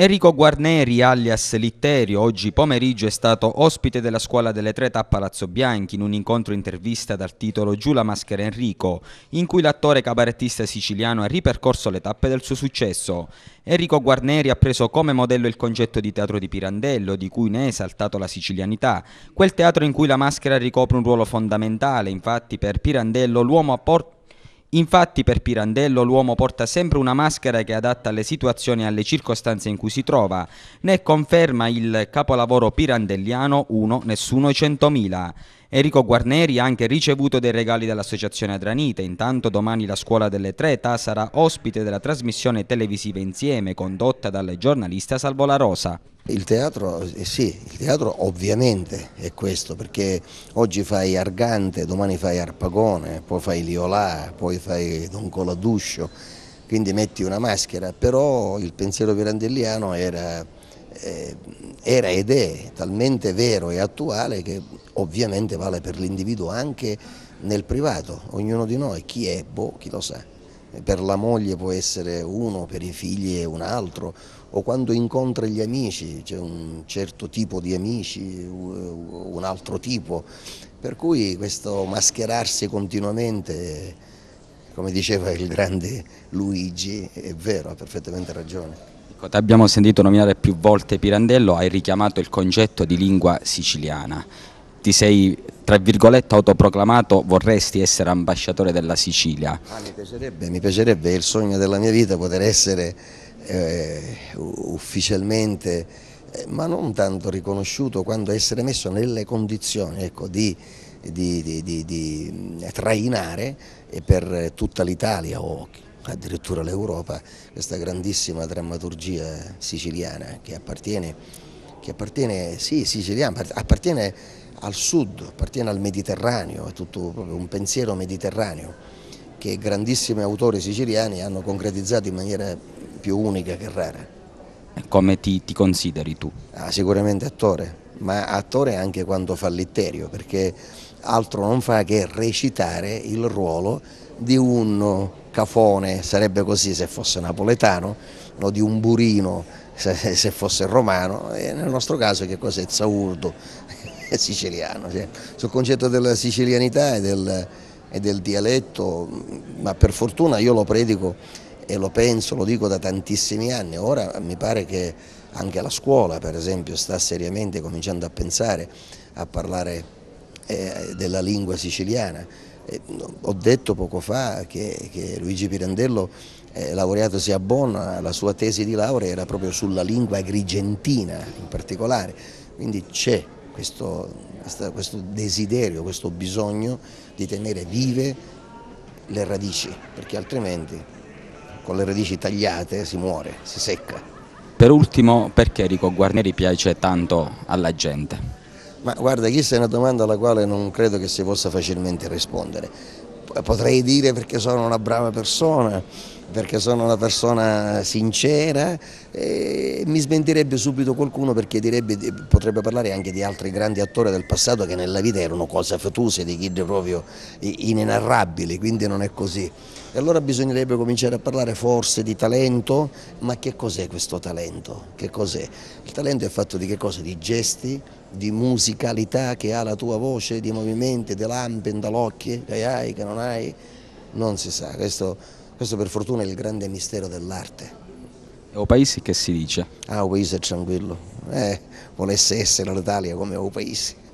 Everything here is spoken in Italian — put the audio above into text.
Enrico Guarneri, alias Litterio, oggi pomeriggio è stato ospite della scuola delle tre a Palazzo Bianchi in un incontro intervista dal titolo Giù la maschera Enrico, in cui l'attore cabarettista siciliano ha ripercorso le tappe del suo successo. Enrico Guarneri ha preso come modello il concetto di teatro di Pirandello, di cui ne è esaltato la sicilianità, quel teatro in cui la maschera ricopre un ruolo fondamentale, infatti per Pirandello l'uomo apporta Infatti per Pirandello l'uomo porta sempre una maschera che adatta alle situazioni e alle circostanze in cui si trova, ne conferma il capolavoro pirandelliano 1 Nessuno 100.000. Enrico Guarneri ha anche ricevuto dei regali dall'Associazione Adranite. Intanto domani la Scuola delle Treta sarà ospite della trasmissione televisiva Insieme condotta dal giornalista Salvo La Rosa. Il teatro, eh, sì, il teatro ovviamente è questo, perché oggi fai Argante, domani fai Arpagone, poi fai Liolà, poi fai Don Coladuscio, quindi metti una maschera, però il pensiero pirandelliano era eh, era ed è talmente vero e attuale che ovviamente vale per l'individuo anche nel privato, ognuno di noi, chi è, boh, chi lo sa. Per la moglie può essere uno, per i figli è un altro, o quando incontra gli amici, c'è un certo tipo di amici, un altro tipo. Per cui questo mascherarsi continuamente, come diceva il grande Luigi, è vero, ha perfettamente ragione. Ecco, abbiamo sentito nominare più volte Pirandello, hai richiamato il concetto di lingua siciliana. Ti sei, tra virgolette, autoproclamato, vorresti essere ambasciatore della Sicilia. Ah, mi, piacerebbe, mi piacerebbe, il sogno della mia vita poter essere eh, ufficialmente, eh, ma non tanto riconosciuto, quanto essere messo nelle condizioni ecco, di di, di, di, di, eh, trainare eh, per tutta l'Italia o addirittura l'Europa, questa grandissima drammaturgia siciliana che appartiene, che appartiene, sì, siciliana, appartiene al sud, appartiene al Mediterraneo, è tutto un pensiero mediterraneo che grandissimi autori siciliani hanno concretizzato in maniera più unica che rara. Come ti, ti consideri tu? Ah, sicuramente attore, ma attore anche quando fa litterio, perché altro non fa che recitare il ruolo di un cafone, sarebbe così se fosse napoletano, o di un burino se, se fosse romano, e nel nostro caso che cos'è? Zaurdo, è siciliano. Cioè, sul concetto della sicilianità e del, e del dialetto, ma per fortuna io lo predico e lo penso, lo dico da tantissimi anni, ora mi pare che anche la scuola per esempio sta seriamente cominciando a pensare, a parlare eh, della lingua siciliana, eh, ho detto poco fa che, che Luigi Pirandello eh, laureatosi a Bonn, la sua tesi di laurea era proprio sulla lingua agrigentina in particolare, quindi c'è questo, questo desiderio, questo bisogno di tenere vive le radici, perché altrimenti con le radici tagliate si muore, si secca. Per ultimo, perché Rico Guarneri piace tanto alla gente? Ma guarda, questa è una domanda alla quale non credo che si possa facilmente rispondere. Potrei dire perché sono una brava persona, perché sono una persona sincera e mi smentirebbe subito qualcuno perché direbbe, potrebbe parlare anche di altri grandi attori del passato che nella vita erano cose fetuse, di kid proprio inenarrabili, quindi non è così. E allora bisognerebbe cominciare a parlare forse di talento, ma che cos'è questo talento? Che cos'è? Il talento è fatto di che cosa? Di gesti, di musicalità che ha la tua voce, di movimenti, di lampi, dall'occhio che hai, che non hai, non si sa. Questo questo per fortuna è il grande mistero dell'arte. E O paesi che si dice? Ah, o paese è tranquillo. Eh, volesse essere l'Italia come o paese.